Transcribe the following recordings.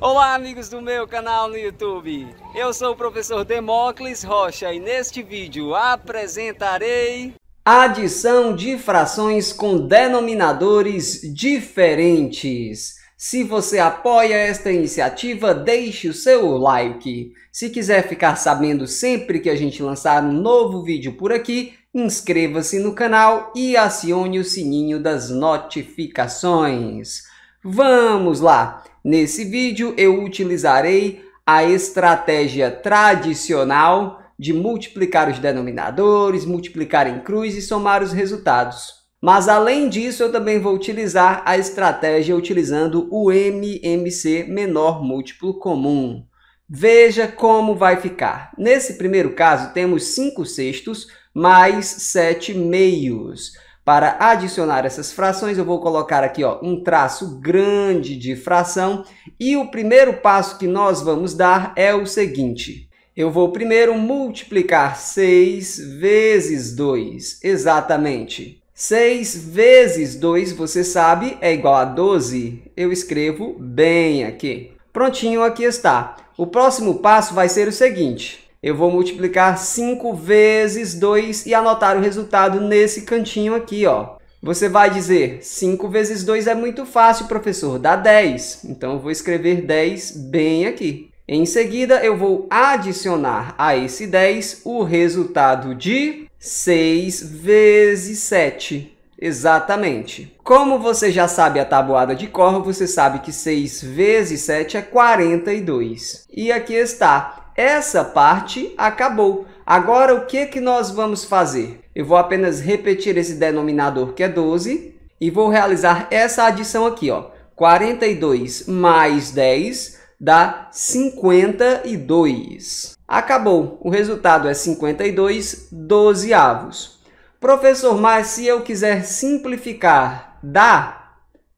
Olá amigos do meu canal no YouTube, eu sou o professor Demócles Rocha e neste vídeo apresentarei adição de frações com denominadores diferentes. Se você apoia esta iniciativa, deixe o seu like. Se quiser ficar sabendo sempre que a gente lançar um novo vídeo por aqui, inscreva-se no canal e acione o sininho das notificações. Vamos lá! Nesse vídeo eu utilizarei a estratégia tradicional de multiplicar os denominadores, multiplicar em cruz e somar os resultados. Mas além disso, eu também vou utilizar a estratégia utilizando o MMC menor múltiplo comum. Veja como vai ficar. Nesse primeiro caso, temos 5 sextos mais 7 meios. Para adicionar essas frações, eu vou colocar aqui ó, um traço grande de fração e o primeiro passo que nós vamos dar é o seguinte. Eu vou primeiro multiplicar 6 vezes 2, exatamente. 6 vezes 2, você sabe, é igual a 12. Eu escrevo bem aqui. Prontinho, aqui está. O próximo passo vai ser o seguinte eu vou multiplicar 5 vezes 2 e anotar o resultado nesse cantinho aqui, ó. Você vai dizer, 5 vezes 2 é muito fácil, professor, dá 10. Então, eu vou escrever 10 bem aqui. Em seguida, eu vou adicionar a esse 10 o resultado de 6 vezes 7. Exatamente. Como você já sabe a tabuada de cor, você sabe que 6 vezes 7 é 42. E aqui está. Essa parte acabou. Agora o que, que nós vamos fazer? Eu vou apenas repetir esse denominador que é 12 e vou realizar essa adição aqui, ó. 42 mais 10 dá 52. Acabou. O resultado é 52 dozeavos. Professor, mas se eu quiser simplificar, dá?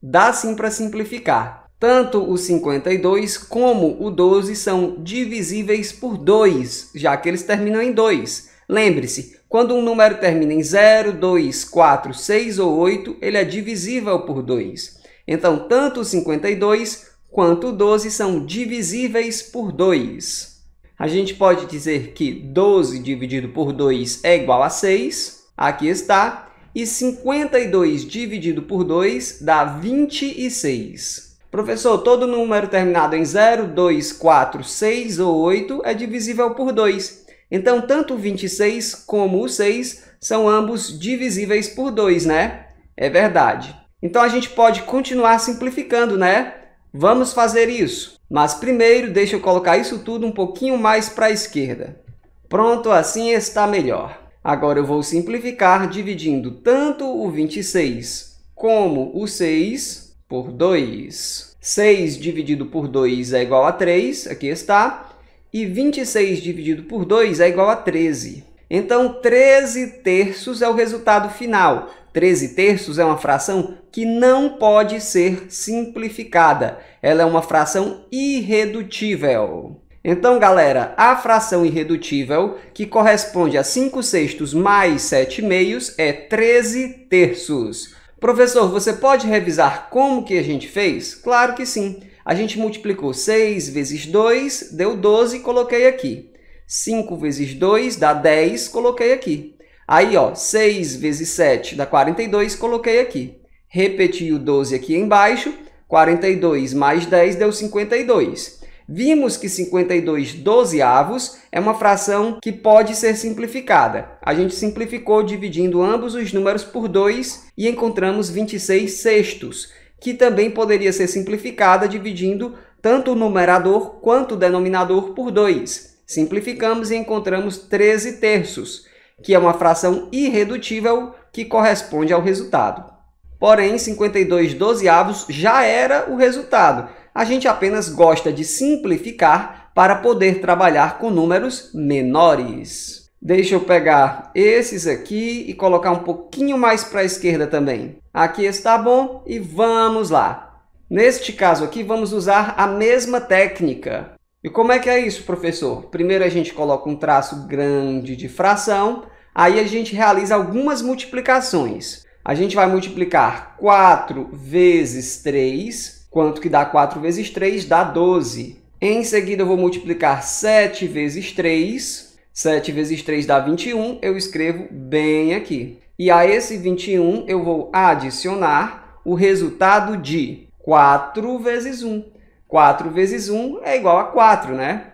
Dá sim para simplificar. Tanto o 52 como o 12 são divisíveis por 2, já que eles terminam em 2. Lembre-se, quando um número termina em 0, 2, 4, 6 ou 8, ele é divisível por 2. Então, tanto o 52 quanto o 12 são divisíveis por 2. A gente pode dizer que 12 dividido por 2 é igual a 6. Aqui está. E 52 dividido por 2 dá 26. Professor, todo número terminado em 0, 2, 4, 6 ou 8 é divisível por 2. Então, tanto o 26 como o 6 são ambos divisíveis por 2, né? É verdade. Então, a gente pode continuar simplificando, né? Vamos fazer isso. Mas primeiro, deixa eu colocar isso tudo um pouquinho mais para a esquerda. Pronto, assim está melhor. Agora eu vou simplificar dividindo tanto o 26 como o 6 por 2. 6 dividido por 2 é igual a 3, aqui está. E 26 dividido por 2 é igual a 13. Então, 13 terços é o resultado final. 13 terços é uma fração que não pode ser simplificada. Ela é uma fração irredutível. Então, galera, a fração irredutível, que corresponde a 5 sextos mais 7 meios, é 13 terços. Professor, você pode revisar como que a gente fez? Claro que sim. A gente multiplicou 6 vezes 2, deu 12, coloquei aqui. 5 vezes 2 dá 10, coloquei aqui. Aí, ó, 6 vezes 7 dá 42, coloquei aqui. Repeti o 12 aqui embaixo, 42 mais 10 deu 52. Vimos que 52 dozeavos é uma fração que pode ser simplificada. A gente simplificou dividindo ambos os números por 2 e encontramos 26 sextos, que também poderia ser simplificada dividindo tanto o numerador quanto o denominador por 2. Simplificamos e encontramos 13 terços, que é uma fração irredutível que corresponde ao resultado. Porém, 52 dozeavos já era o resultado, a gente apenas gosta de simplificar para poder trabalhar com números menores. Deixa eu pegar esses aqui e colocar um pouquinho mais para a esquerda também. Aqui está bom e vamos lá. Neste caso aqui, vamos usar a mesma técnica. E como é que é isso, professor? Primeiro a gente coloca um traço grande de fração, aí a gente realiza algumas multiplicações. A gente vai multiplicar 4 vezes 3 Quanto que dá 4 vezes 3? Dá 12. Em seguida, eu vou multiplicar 7 vezes 3. 7 vezes 3 dá 21, eu escrevo bem aqui. E a esse 21, eu vou adicionar o resultado de 4 vezes 1. 4 vezes 1 é igual a 4, né?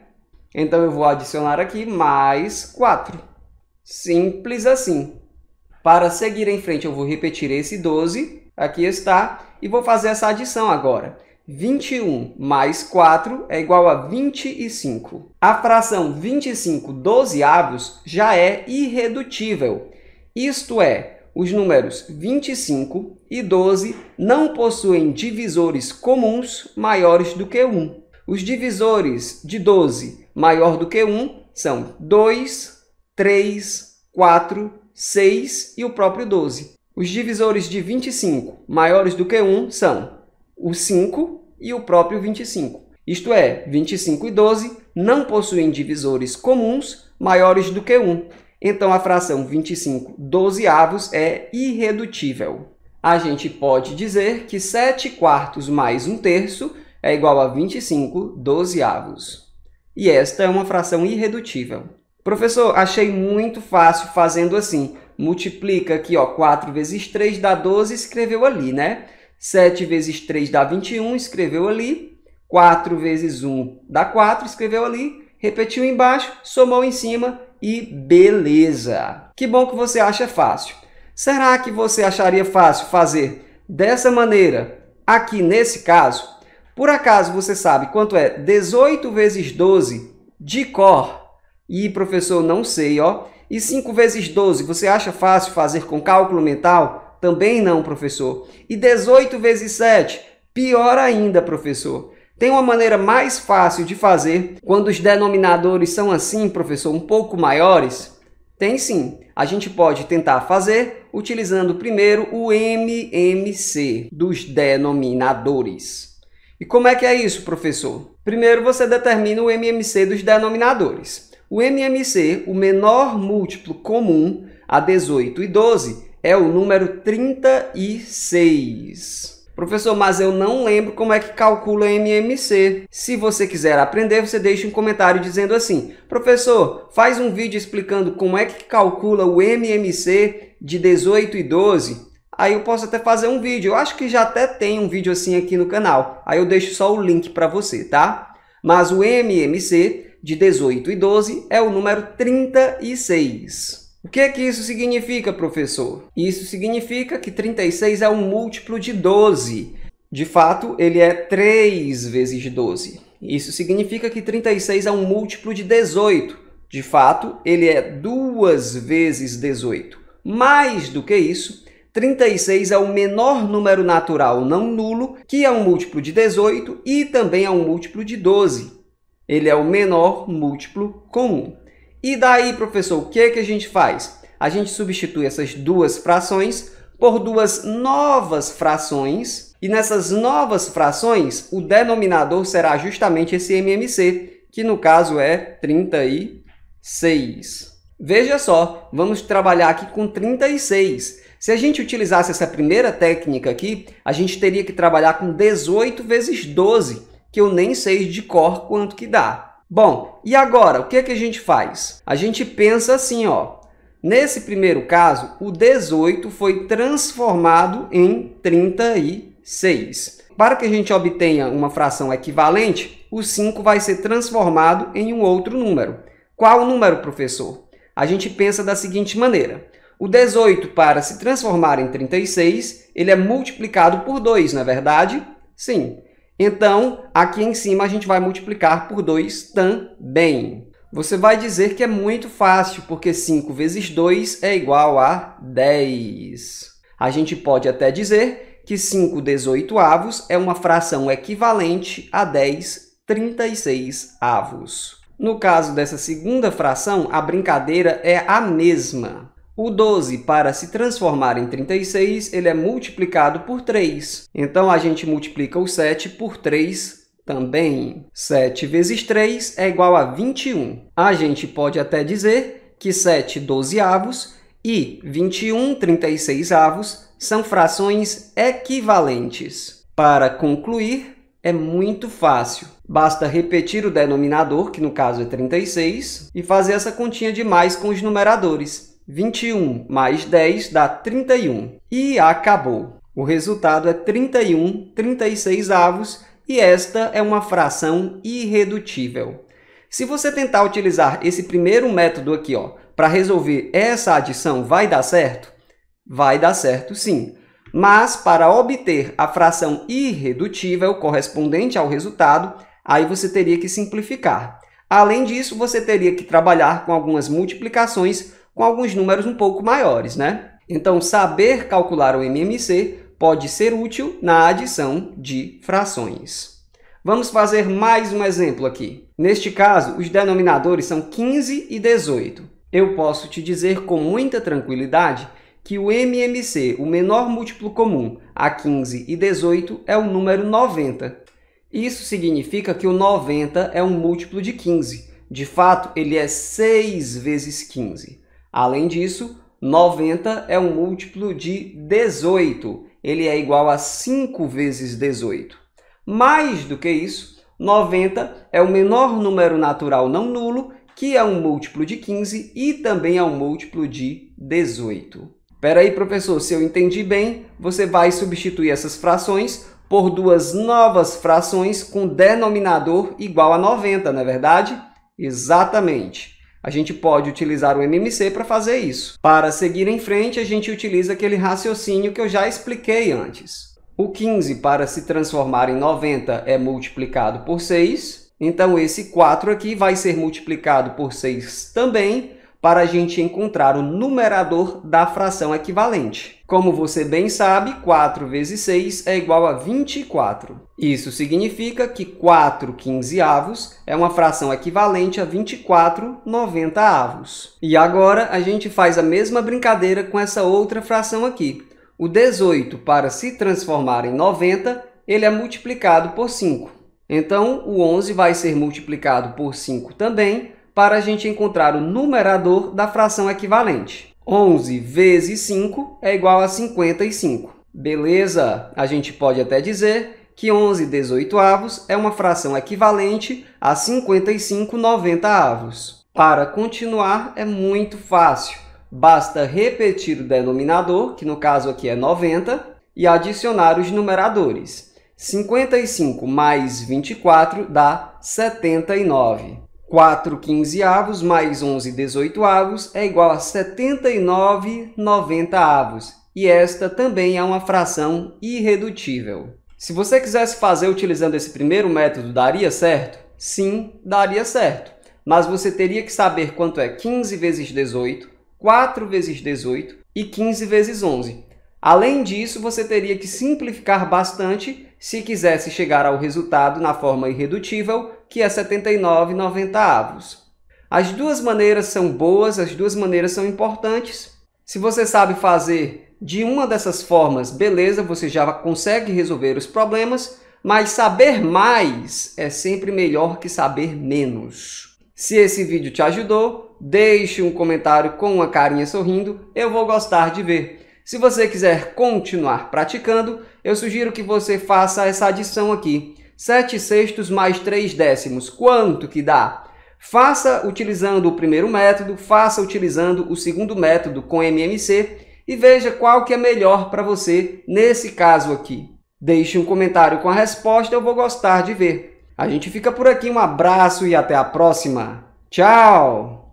Então, eu vou adicionar aqui mais 4. Simples assim. Para seguir em frente, eu vou repetir esse 12, aqui está, e vou fazer essa adição agora. 21 mais 4 é igual a 25. A fração 25 dozeavos já é irredutível, isto é, os números 25 e 12 não possuem divisores comuns maiores do que 1. Os divisores de 12 maior do que 1 são 2, 3, 4, 6 e o próprio 12. Os divisores de 25 maiores do que 1 são o 5 e o próprio 25. Isto é, 25 e 12 não possuem divisores comuns maiores do que 1. Então, a fração 25 dozeavos é irredutível. A gente pode dizer que 7 quartos mais 1 terço é igual a 25 dozeavos. E esta é uma fração irredutível. Professor, achei muito fácil fazendo assim. Multiplica aqui, ó, 4 vezes 3 dá 12, escreveu ali, né? 7 vezes 3 dá 21, escreveu ali. 4 vezes 1 dá 4, escreveu ali. Repetiu embaixo, somou em cima e beleza! Que bom que você acha fácil. Será que você acharia fácil fazer dessa maneira aqui nesse caso? Por acaso você sabe quanto é 18 vezes 12 de cor? Ih, professor, não sei, ó. E 5 vezes 12, você acha fácil fazer com cálculo mental? Também não, professor. E 18 vezes 7? Pior ainda, professor. Tem uma maneira mais fácil de fazer quando os denominadores são assim, professor, um pouco maiores? Tem sim. A gente pode tentar fazer utilizando primeiro o MMC dos denominadores. E como é que é isso, professor? Primeiro você determina o MMC dos denominadores. O MMC, o menor múltiplo comum a 18 e 12, é o número 36. Professor, mas eu não lembro como é que calcula MMC. Se você quiser aprender, você deixa um comentário dizendo assim: Professor, faz um vídeo explicando como é que calcula o MMC de 18 e 12. Aí eu posso até fazer um vídeo. Eu acho que já até tem um vídeo assim aqui no canal. Aí eu deixo só o link para você, tá? Mas o MMC de 18 e 12 é o número 36. O que é que isso significa, professor? Isso significa que 36 é um múltiplo de 12. De fato, ele é 3 vezes 12. Isso significa que 36 é um múltiplo de 18. De fato, ele é 2 vezes 18. Mais do que isso, 36 é o menor número natural não nulo, que é um múltiplo de 18 e também é um múltiplo de 12. Ele é o menor múltiplo comum. E daí, professor, o que, é que a gente faz? A gente substitui essas duas frações por duas novas frações. E nessas novas frações, o denominador será justamente esse MMC, que no caso é 36. Veja só, vamos trabalhar aqui com 36. Se a gente utilizasse essa primeira técnica aqui, a gente teria que trabalhar com 18 vezes 12, que eu nem sei de cor quanto que dá. Bom, e agora, o que, é que a gente faz? A gente pensa assim, ó. Nesse primeiro caso, o 18 foi transformado em 36. Para que a gente obtenha uma fração equivalente, o 5 vai ser transformado em um outro número. Qual o número, professor? A gente pensa da seguinte maneira. O 18, para se transformar em 36, ele é multiplicado por 2, não é verdade? Sim. Então, aqui em cima a gente vai multiplicar por 2 também. Você vai dizer que é muito fácil, porque 5 vezes 2 é igual a 10. A gente pode até dizer que 5 18 avos é uma fração equivalente a 10 36 avos. No caso dessa segunda fração, a brincadeira é a mesma. O 12, para se transformar em 36, ele é multiplicado por 3. Então, a gente multiplica o 7 por 3 também. 7 vezes 3 é igual a 21. A gente pode até dizer que 7 dozeavos e 21 36 avos são frações equivalentes. Para concluir, é muito fácil. Basta repetir o denominador, que no caso é 36, e fazer essa continha de mais com os numeradores. 21 mais 10 dá 31. E acabou. O resultado é 31 36 avos e esta é uma fração irredutível. Se você tentar utilizar esse primeiro método aqui para resolver essa adição, vai dar certo? Vai dar certo sim. Mas para obter a fração irredutível correspondente ao resultado, aí você teria que simplificar. Além disso, você teria que trabalhar com algumas multiplicações com alguns números um pouco maiores, né? Então, saber calcular o MMC pode ser útil na adição de frações. Vamos fazer mais um exemplo aqui. Neste caso, os denominadores são 15 e 18. Eu posso te dizer com muita tranquilidade que o MMC, o menor múltiplo comum a 15 e 18, é o número 90. Isso significa que o 90 é um múltiplo de 15. De fato, ele é 6 vezes 15. Além disso, 90 é um múltiplo de 18. Ele é igual a 5 vezes 18. Mais do que isso, 90 é o menor número natural não nulo, que é um múltiplo de 15 e também é um múltiplo de 18. Espera aí, professor, se eu entendi bem, você vai substituir essas frações por duas novas frações com denominador igual a 90, não é verdade? Exatamente. A gente pode utilizar o MMC para fazer isso. Para seguir em frente, a gente utiliza aquele raciocínio que eu já expliquei antes. O 15 para se transformar em 90 é multiplicado por 6, então esse 4 aqui vai ser multiplicado por 6 também, para a gente encontrar o numerador da fração equivalente. Como você bem sabe, 4 vezes 6 é igual a 24. Isso significa que 4 quinzeavos é uma fração equivalente a 24 noventaavos. E agora a gente faz a mesma brincadeira com essa outra fração aqui. O 18, para se transformar em 90, ele é multiplicado por 5. Então, o 11 vai ser multiplicado por 5 também, para a gente encontrar o numerador da fração equivalente. 11 vezes 5 é igual a 55. Beleza? A gente pode até dizer que 11 18 avos é uma fração equivalente a 55 90 avos. Para continuar, é muito fácil. Basta repetir o denominador, que no caso aqui é 90, e adicionar os numeradores. 55 mais 24 dá 79. 4 15 avos mais 11 18 avos é igual a 79 90 avos. E esta também é uma fração irredutível. Se você quisesse fazer utilizando esse primeiro método, daria certo? Sim, daria certo. Mas você teria que saber quanto é 15 vezes 18, 4 vezes 18 e 15 vezes 11. Além disso, você teria que simplificar bastante se quisesse chegar ao resultado na forma irredutível, que é 79,90 avos. As duas maneiras são boas, as duas maneiras são importantes. Se você sabe fazer de uma dessas formas, beleza, você já consegue resolver os problemas, mas saber mais é sempre melhor que saber menos. Se esse vídeo te ajudou, deixe um comentário com uma carinha sorrindo, eu vou gostar de ver. Se você quiser continuar praticando, eu sugiro que você faça essa adição aqui. 7 sextos mais 3 décimos, quanto que dá? Faça utilizando o primeiro método, faça utilizando o segundo método com MMC e veja qual que é melhor para você nesse caso aqui. Deixe um comentário com a resposta, eu vou gostar de ver. A gente fica por aqui, um abraço e até a próxima. Tchau!